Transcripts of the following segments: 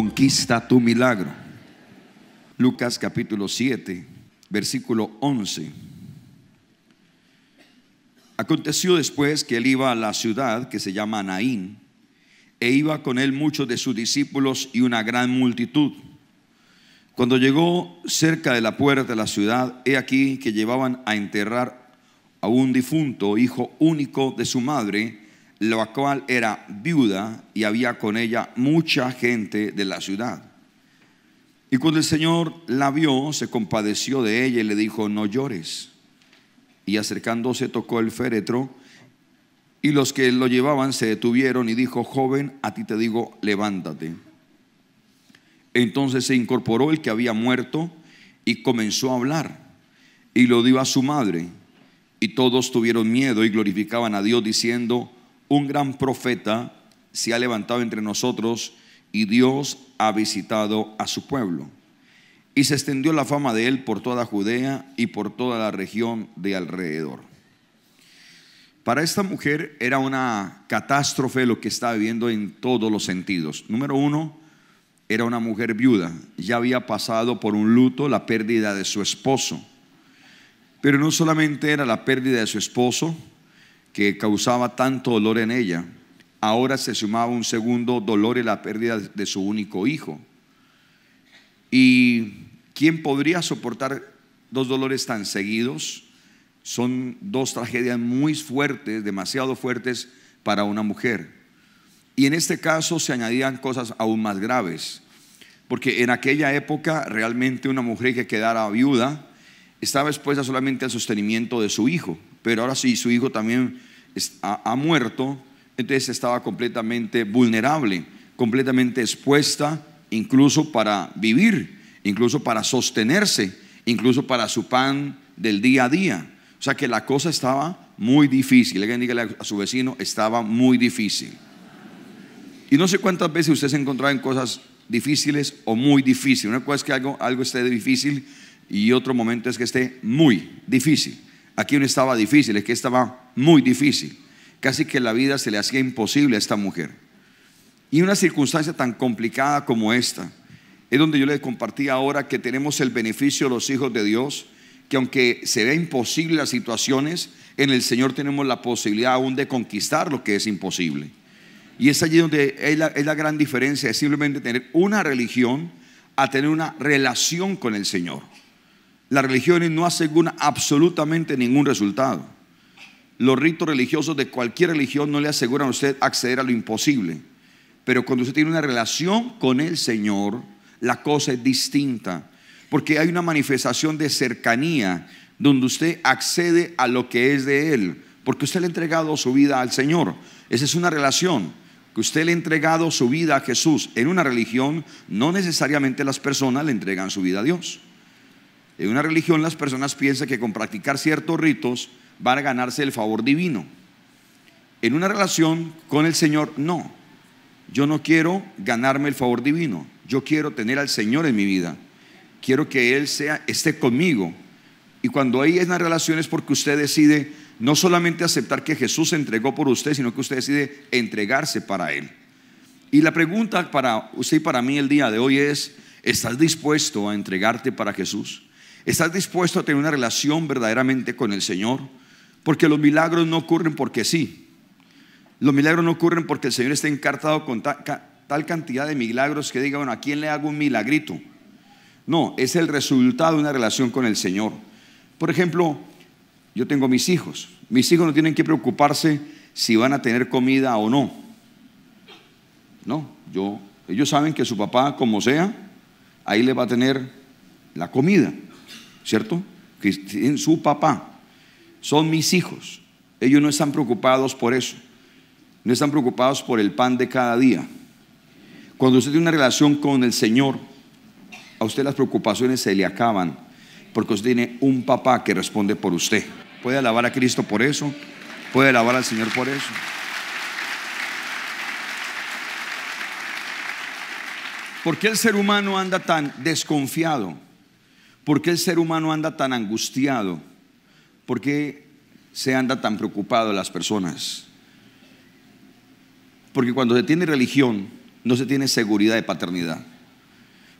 conquista tu milagro. Lucas capítulo 7, versículo 11. Aconteció después que él iba a la ciudad que se llama Naín, e iba con él muchos de sus discípulos y una gran multitud. Cuando llegó cerca de la puerta de la ciudad, he aquí que llevaban a enterrar a un difunto, hijo único de su madre, la cual era viuda y había con ella mucha gente de la ciudad. Y cuando el Señor la vio, se compadeció de ella y le dijo, no llores. Y acercándose tocó el féretro y los que lo llevaban se detuvieron y dijo, joven, a ti te digo, levántate. Entonces se incorporó el que había muerto y comenzó a hablar y lo dio a su madre. Y todos tuvieron miedo y glorificaban a Dios diciendo, un gran profeta se ha levantado entre nosotros y Dios ha visitado a su pueblo. Y se extendió la fama de él por toda Judea y por toda la región de alrededor. Para esta mujer era una catástrofe lo que estaba viviendo en todos los sentidos. Número uno, era una mujer viuda, ya había pasado por un luto la pérdida de su esposo. Pero no solamente era la pérdida de su esposo, que causaba tanto dolor en ella, ahora se sumaba un segundo dolor en la pérdida de su único hijo. ¿Y quién podría soportar dos dolores tan seguidos? Son dos tragedias muy fuertes, demasiado fuertes para una mujer. Y en este caso se añadían cosas aún más graves, porque en aquella época realmente una mujer que quedara viuda estaba expuesta solamente al sostenimiento de su hijo, pero ahora sí su hijo también ha, muerto, entonces estaba completamente vulnerable, completamente expuesta incluso para vivir, incluso para sostenerse, incluso para su pan del día a día. O sea que la cosa estaba muy difícil. Alguien a su vecino, estaba muy difícil. Y no sé cuántas veces usted se encontraba en cosas difíciles o muy difíciles. Una cosa es que algo, algo esté difícil y otro momento es que esté muy difícil. Aquí no estaba difícil, es que estaba muy difícil. Casi que la vida se le hacía imposible a esta mujer. Y una circunstancia tan complicada como esta, es donde yo les compartí ahora que tenemos el beneficio de los hijos de Dios, que aunque se vea imposible las situaciones, en el Señor tenemos la posibilidad aún de conquistar lo que es imposible. Y es allí donde es la, es la gran diferencia, es simplemente tener una religión a tener una relación con el Señor. Las religiones no aseguran absolutamente ningún resultado. Los ritos religiosos de cualquier religión no le aseguran a usted acceder a lo imposible. Pero cuando usted tiene una relación con el Señor, la cosa es distinta. Porque hay una manifestación de cercanía donde usted accede a lo que es de Él. Porque usted le ha entregado su vida al Señor. Esa es una relación que usted le ha entregado su vida a Jesús. En una religión no necesariamente las personas le entregan su vida a Dios. En una religión las personas piensan que con practicar ciertos ritos van a ganarse el favor divino. En una relación con el Señor, no. Yo no quiero ganarme el favor divino. Yo quiero tener al Señor en mi vida. Quiero que Él sea, esté conmigo. Y cuando hay una relación es porque usted decide no solamente aceptar que Jesús se entregó por usted, sino que usted decide entregarse para Él. Y la pregunta para usted y para mí el día de hoy es, ¿estás dispuesto a entregarte para Jesús? ¿Estás dispuesto a tener una relación verdaderamente con el Señor? Porque los milagros no ocurren porque sí. Los milagros no ocurren porque el Señor está encartado con tal cantidad de milagros que diga, bueno, ¿a quién le hago un milagrito? No, es el resultado de una relación con el Señor. Por ejemplo, yo tengo mis hijos. Mis hijos no tienen que preocuparse si van a tener comida o no. No, ellos saben que su papá, como sea, ahí le va a tener la comida. ¿cierto? Que su papá. Son mis hijos. Ellos no están preocupados por eso. No están preocupados por el pan de cada día. Cuando usted tiene una relación con el Señor, a usted las preocupaciones se le acaban, porque usted tiene un papá que responde por usted. Puede alabar a Cristo por eso, puede alabar al Señor por eso. ¿Por qué el ser humano anda tan desconfiado? ¿Por qué el ser humano anda tan angustiado? ¿Por qué se anda tan preocupado las personas? Porque cuando se tiene religión, no se tiene seguridad de paternidad.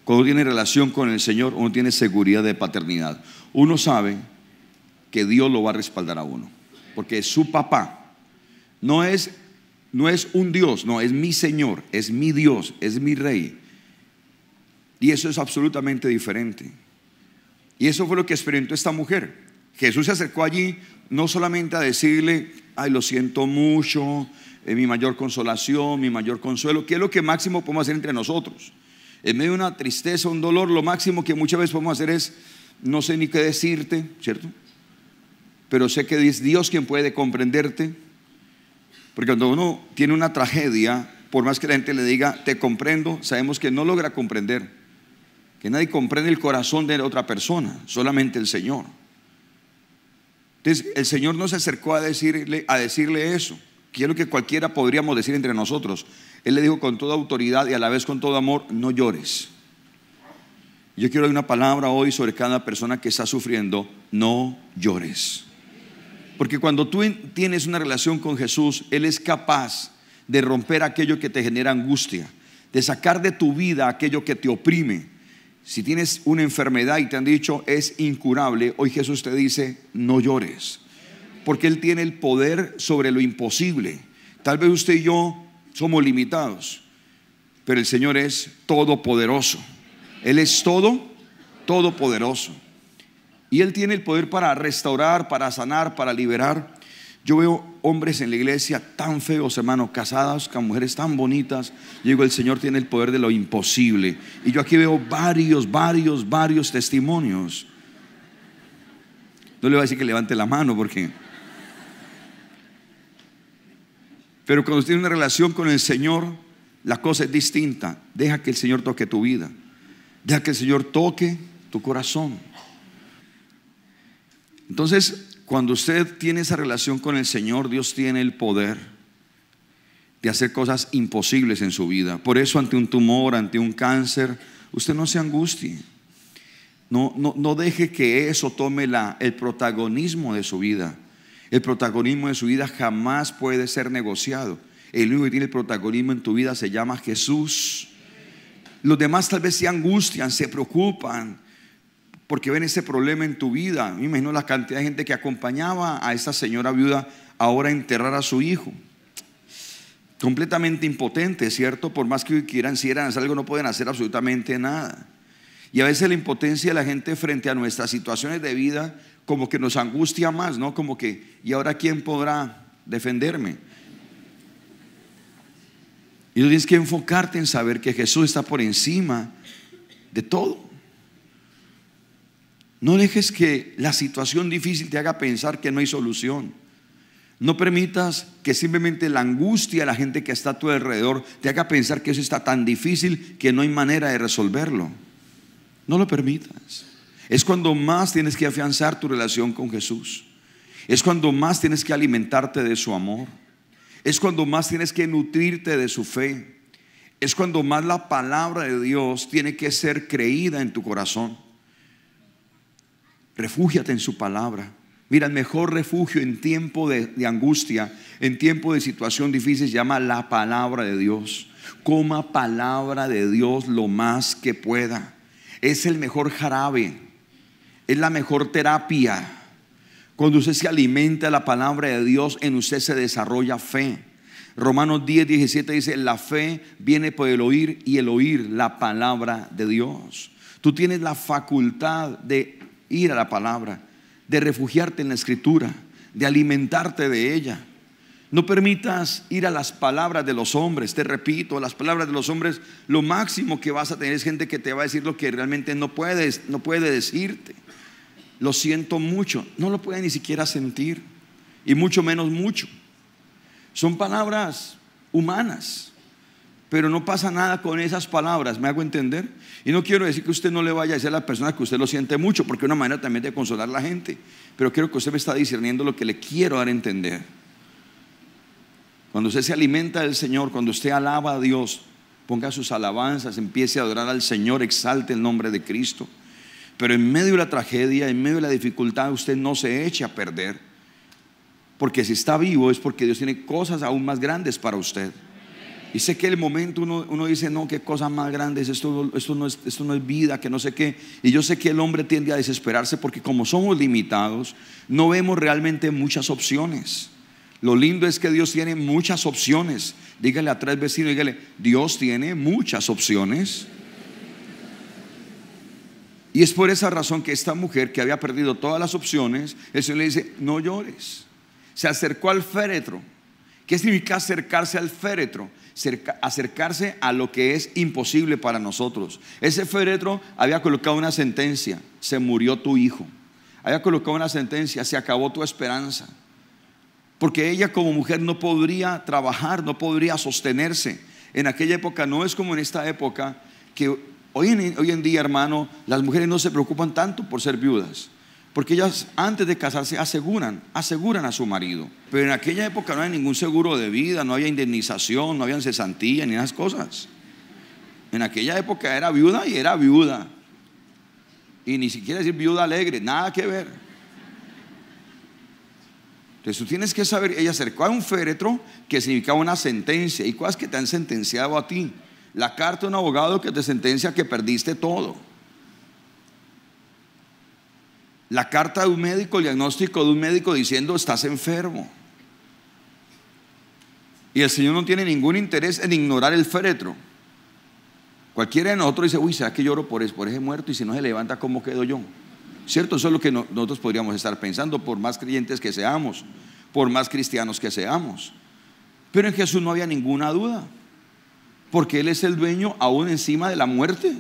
Cuando tiene relación con el Señor, uno tiene seguridad de paternidad. Uno sabe que Dios lo va a respaldar a uno, porque es su papá. No es, no es un Dios, no, es mi Señor, es mi Dios, es mi Rey. Y eso es absolutamente diferente. Y eso fue lo que experimentó esta mujer. Jesús se acercó allí no solamente a decirle, ay, lo siento mucho, es eh, mi mayor consolación, mi mayor consuelo, que es lo que máximo podemos hacer entre nosotros. En medio de una tristeza, un dolor, lo máximo que muchas veces podemos hacer es, no sé ni qué decirte, ¿cierto? Pero sé que es Dios quien puede comprenderte. Porque cuando uno tiene una tragedia, por más que la gente le diga, te comprendo, sabemos que no logra comprender que nadie comprende el corazón de otra persona, solamente el Señor. Entonces, el Señor no se acercó a decirle, a decirle eso, Quiero que cualquiera podríamos decir entre nosotros. Él le dijo con toda autoridad y a la vez con todo amor, no llores. Yo quiero dar una palabra hoy sobre cada persona que está sufriendo, no llores. Porque cuando tú tienes una relación con Jesús, Él es capaz de romper aquello que te genera angustia, de sacar de tu vida aquello que te oprime, si tienes una enfermedad y te han dicho es incurable, hoy Jesús te dice, no llores, porque Él tiene el poder sobre lo imposible. Tal vez usted y yo somos limitados, pero el Señor es todopoderoso. Él es todo, todopoderoso. Y Él tiene el poder para restaurar, para sanar, para liberar. Yo veo hombres en la iglesia tan feos, hermano, casados con mujeres tan bonitas. Yo digo, el Señor tiene el poder de lo imposible. Y yo aquí veo varios, varios, varios testimonios. No le voy a decir que levante la mano porque... Pero cuando tiene una relación con el Señor, la cosa es distinta. Deja que el Señor toque tu vida. Deja que el Señor toque tu corazón. Entonces, cuando usted tiene esa relación con el Señor, Dios tiene el poder de hacer cosas imposibles en su vida. Por eso ante un tumor, ante un cáncer, usted no se angustie. No, no, deje que eso tome la, el protagonismo de su vida. El protagonismo de su vida jamás puede ser negociado. El único que tiene el protagonismo en tu vida se llama Jesús. Los demás tal vez se angustian, se preocupan, porque ven ese problema en tu vida. Me imagino la cantidad de gente que acompañaba a esta señora viuda ahora a enterrar a su hijo. Completamente impotente, ¿cierto? Por más que quieran, si eran algo, no pueden hacer absolutamente nada. Y a veces la impotencia de la gente frente a nuestras situaciones de vida como que nos angustia más, ¿no? Como que, ¿y ahora quién podrá defenderme? Y tú tienes que enfocarte en saber que Jesús está por encima de todo. No dejes que la situación difícil te haga pensar que no hay solución. No permitas que simplemente la angustia de la gente que está a tu alrededor te haga pensar que eso está tan difícil que no hay manera de resolverlo. No lo permitas. Es cuando más tienes que afianzar tu relación con Jesús. Es cuando más tienes que alimentarte de su amor. Es cuando más tienes que nutrirte de su fe. Es cuando más la palabra de Dios tiene que ser creída en tu corazón. Refúgiate en su palabra. Mira, el mejor refugio en tiempo de, angustia, en tiempo de situación difícil, se llama la palabra de Dios. Coma palabra de Dios lo más que pueda. Es el mejor jarabe, es la mejor terapia. Cuando usted se alimenta la palabra de Dios, en usted se desarrolla fe. Romanos 10, 17 dice, la fe viene por el oír y el oír la palabra de Dios. Tú tienes la facultad de ir a la palabra, de refugiarte en la escritura, de alimentarte de ella. No permitas ir a las palabras de los hombres. Te repito, las palabras de los hombres, lo máximo que vas a tener es gente que te va a decir lo que realmente no puedes, no puede decirte. Lo siento mucho, no lo puede ni siquiera sentir, y mucho menos mucho. Son palabras humanas pero no pasa nada con esas palabras, ¿me hago entender? Y no quiero decir que usted no le vaya a decir a la persona que usted lo siente mucho, porque es una manera también de consolar a la gente, pero quiero que usted me está discerniendo lo que le quiero dar a entender. Cuando usted se alimenta del Señor, cuando usted alaba a Dios, ponga sus alabanzas, empiece a adorar al Señor, exalte el nombre de Cristo. Pero en medio de la tragedia, en medio de la dificultad, usted no se eche a perder. Porque si está vivo es porque Dios tiene cosas aún más grandes para usted. Y sé que el momento uno, dice, no, qué cosa más grande esto, esto, no es, esto no es vida, que no sé qué. Y yo sé que el hombre tiende a desesperarse porque como somos limitados, no vemos realmente muchas opciones. Lo lindo es que Dios tiene muchas opciones. Dígale a tres vecinos, dígale, Dios tiene muchas opciones. Y es por esa razón que esta mujer que había perdido todas las opciones, el Señor le dice, no llores. Se acercó al féretro ¿Qué significa acercarse al féretro? acercarse a lo que es imposible para nosotros. Ese féretro había colocado una sentencia, se murió tu hijo. Había colocado una sentencia, se acabó tu esperanza. Porque ella como mujer no podría trabajar, no podría sostenerse. En aquella época no es como en esta época, que hoy en, hoy en día, hermano, las mujeres no se preocupan tanto por ser viudas porque ellas antes de casarse aseguran, aseguran a su marido. Pero en aquella época no había ningún seguro de vida, no había indemnización, no había cesantía ni esas cosas. En aquella época era viuda y era viuda. Y ni siquiera decir viuda alegre, nada que ver. Entonces tú tienes que saber, ella acercó a un féretro que significaba una sentencia. ¿Y cuáles que te han sentenciado a ti? La carta de un abogado que te sentencia que perdiste todo la carta de un médico, el diagnóstico de un médico diciendo estás enfermo. Y el Señor no tiene ningún interés en ignorar el féretro. Cualquiera de nosotros dice, uy, ¿será que lloro por, eso, por ese muerto? Y si no se levanta, ¿cómo quedo yo? ¿Cierto? Eso es lo que nosotros podríamos estar pensando, por más creyentes que seamos, por más cristianos que seamos. Pero en Jesús no había ninguna duda, porque Él es el dueño aún encima de la muerte.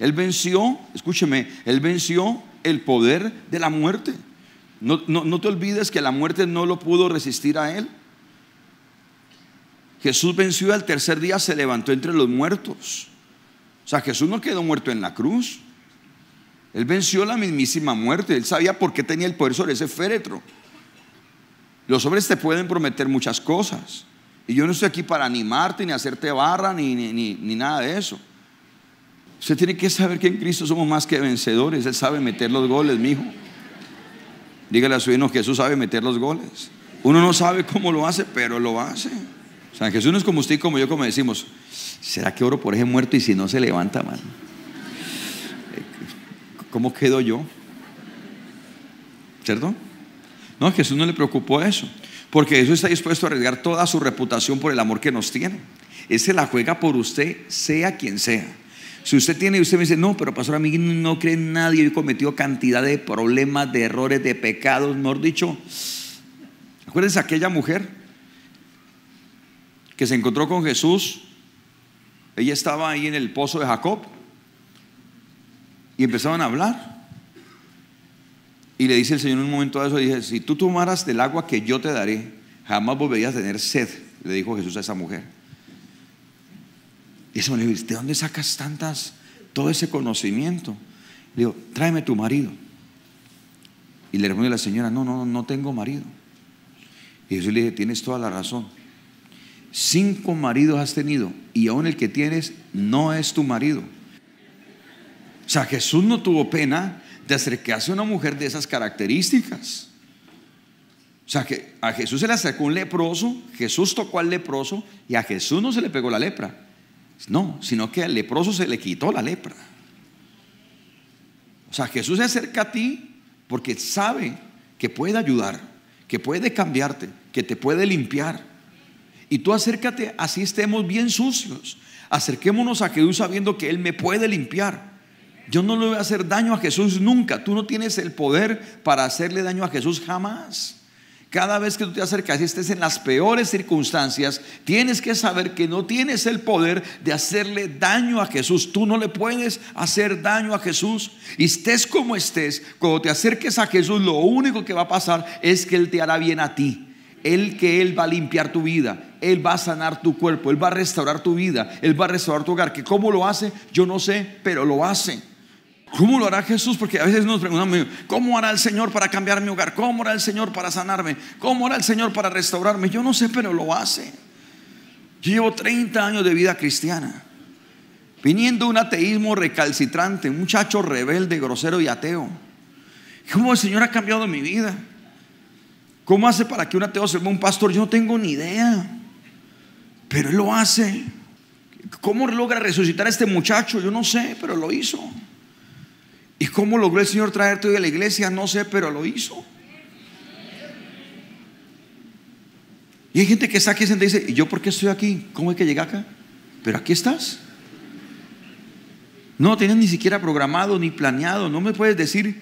Él venció, escúcheme, Él venció el poder de la muerte. No, te olvides que la muerte no lo pudo resistir a él. Jesús venció al tercer día, se levantó entre los muertos. O sea, Jesús no quedó muerto en la cruz. Él venció la mismísima muerte. Él sabía por qué tenía el poder sobre ese féretro. Los hombres te pueden prometer muchas cosas. Y yo no estoy aquí para animarte, ni hacerte barra, ni, ni, ni nada de eso. Usted tiene que saber que en Cristo somos más que vencedores. Él sabe meter los goles, mi hijo. Dígale a su hijo, Jesús sabe meter los goles. Uno no sabe cómo lo hace, pero lo hace. O sea, Jesús no es como usted y como yo, como decimos, ¿será que oro por ese muerto y si no se levanta, mano? ¿Cómo quedo yo? ¿Cierto? No, Jesús no le preocupó eso, porque Jesús está dispuesto a arriesgar toda su reputación por el amor que nos tiene. Él se la juega por usted, sea quien sea. Si usted tiene y usted me dice, no, pero pastor, a mí no cree nadie, yo he cometido cantidad de problemas, de errores, de pecados, mejor dicho. Acuérdense aquella mujer que se encontró con Jesús, ella estaba ahí en el pozo de Jacob y empezaban a hablar. Y le dice el Señor en un momento a eso, dije si tú tomaras del agua que yo te daré, jamás volverías a tener sed, le dijo Jesús a esa mujer. Y ese me ¿de dónde sacas tantas, todo ese conocimiento? Le digo, tráeme tu marido. Y le respondió la señora, no, no, no tengo marido. Y yo le dije, tienes toda la razón. Cinco maridos has tenido y aún el que tienes no es tu marido. O sea, Jesús no tuvo pena de acercarse a una mujer de esas características. O sea, que a Jesús se le acercó un leproso, Jesús tocó al leproso y a Jesús no se le pegó la lepra. No, sino que al leproso se le quitó la lepra. O sea, Jesús se acerca a ti porque sabe que puede ayudar, que puede cambiarte, que te puede limpiar. Y tú acércate, así estemos bien sucios. Acerquémonos a Jesús sabiendo que Él me puede limpiar. Yo no le voy a hacer daño a Jesús nunca. Tú no tienes el poder para hacerle daño a Jesús jamás. Cada vez que tú te acercas y estés en las peores circunstancias, tienes que saber que no tienes el poder de hacerle daño a Jesús. Tú no le puedes hacer daño a Jesús. Y estés como estés, cuando te acerques a Jesús, lo único que va a pasar es que Él te hará bien a ti. Él que Él va a limpiar tu vida, Él va a sanar tu cuerpo, Él va a restaurar tu vida, Él va a restaurar tu hogar. Que cómo lo hace, yo no sé, pero lo hace. ¿Cómo lo hará Jesús? Porque a veces nos preguntamos, ¿cómo hará el Señor para cambiar mi hogar? ¿Cómo hará el Señor para sanarme? ¿Cómo hará el Señor para restaurarme? Yo no sé, pero lo hace. Yo llevo 30 años de vida cristiana, viniendo un ateísmo recalcitrante, un muchacho rebelde, grosero y ateo. ¿Cómo el Señor ha cambiado mi vida? ¿Cómo hace para que un ateo se un pastor? Yo no tengo ni idea, pero Él lo hace. ¿Cómo logra resucitar a este muchacho? Yo no sé, pero lo hizo. ¿Y cómo logró el Señor traerte hoy a la iglesia? No sé, pero lo hizo. Y hay gente que está aquí y dice, ¿y yo por qué estoy aquí? ¿Cómo es que llegué acá? Pero aquí estás. No tienes ni siquiera programado ni planeado. No me puedes decir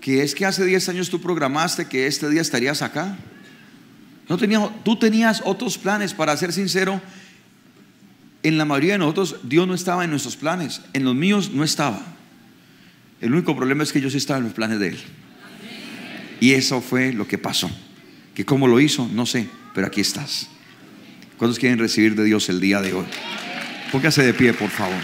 que es que hace 10 años tú programaste que este día estarías acá. No tú tenías otros planes, para ser sincero. En la mayoría de nosotros, Dios no estaba en nuestros planes. En los míos no estaba. El único problema es que yo sí estaba en los planes de Él. Y eso fue lo que pasó. Que cómo lo hizo, no sé, pero aquí estás. ¿Cuántos quieren recibir de Dios el día de hoy? Póngase de pie, por favor.